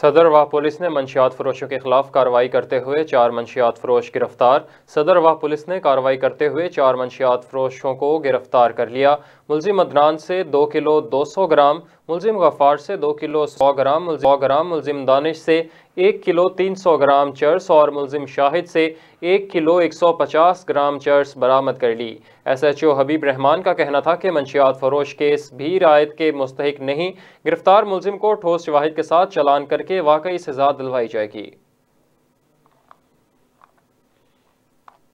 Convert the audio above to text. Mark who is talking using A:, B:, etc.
A: सदर वाह पुलिस ने मंशियात फरोशों के खिलाफ कार्रवाई करते हुए चार मंशियात फरोश गिरफ्तार सदर वाह पुलिस ने कार्रवाई करते हुए चार मंशियात फरोशों को गिरफ्तार कर लिया मुलजिम अदनान से दो किलो दो सौ ग्राम मुलिम गफ़ार से दो किलो सौ ग्राम सौ ग्राम मुलिम दानिश से एक किलो तीन सौ ग्राम चर्स और मुलिम शाहिद से एक किलो एक सौ पचास ग्राम चर्स बरामद कर ली S H O Habib Rahman का कहना था कि मंशियात फरोश केस भी रायत के मुस्तक नहीं गिरफ्तार मुलिम को ठोस शवाहद के साथ चलान करके वाकई सजा दिलवाई जाएगी